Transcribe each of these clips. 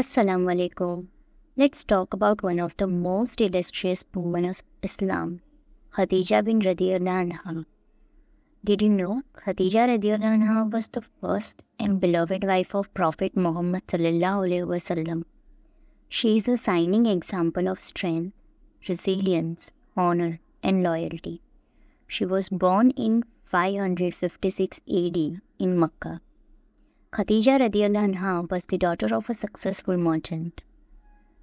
Assalamu alaikum. Let's talk about one of the most illustrious women of Islam, Khadija bin Anha. Did you know Khadija Anha was the first and beloved wife of Prophet Muhammad wasallam? She is a shining example of strength, resilience, honor, and loyalty. She was born in 556 AD in Mecca Khadija Anha was the daughter of a successful merchant.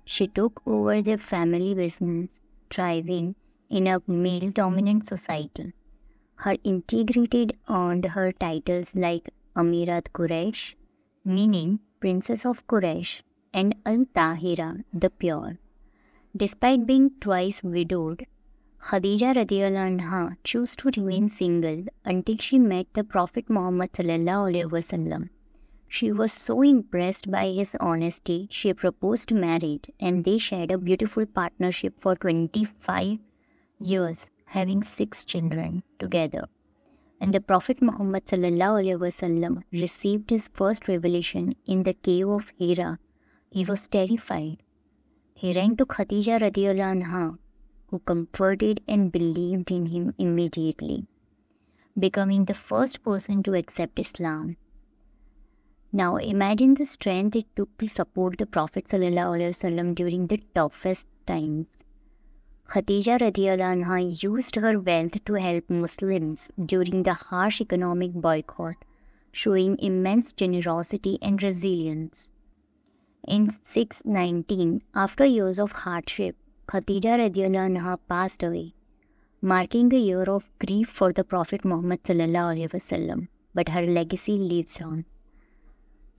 She took over the family business, thriving in a male dominant society. Her integrity earned her titles like Amirat Quraysh, meaning Princess of Quraysh, and Al Tahira, the Pure. Despite being twice widowed, Khadija Anha chose to remain single until she met the Prophet Muhammad. Sallallahu Alaihi Wasallam. She was so impressed by his honesty, she proposed marriage, and they shared a beautiful partnership for 25 years, having six children together. And the Prophet Muhammad wasallam received his first revelation in the cave of Hira. He was terrified. He ran to Khadija radiallahu anha, who comforted and believed in him immediately, becoming the first person to accept Islam. Now imagine the strength it took to support the Prophet during the toughest times. Khadija anha used her wealth to help Muslims during the harsh economic boycott, showing immense generosity and resilience. In 619, after years of hardship, Khadija anha passed away, marking a year of grief for the Prophet Muhammad. But her legacy lives on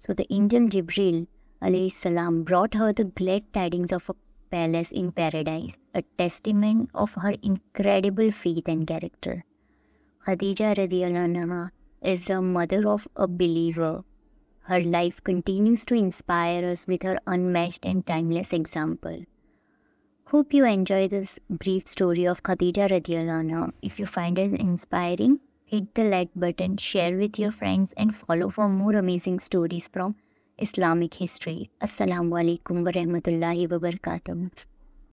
so the angel Jibril salam, brought her the glad tidings of a palace in paradise, a testament of her incredible faith and character. Khadija anha is the mother of a believer. Her life continues to inspire us with her unmatched and timeless example. Hope you enjoy this brief story of Khadija anha. If you find it inspiring, hit the like button, share with your friends, and follow for more amazing stories from Islamic history. Assalamu alaikum wa rahmatullahi wa barakatuh.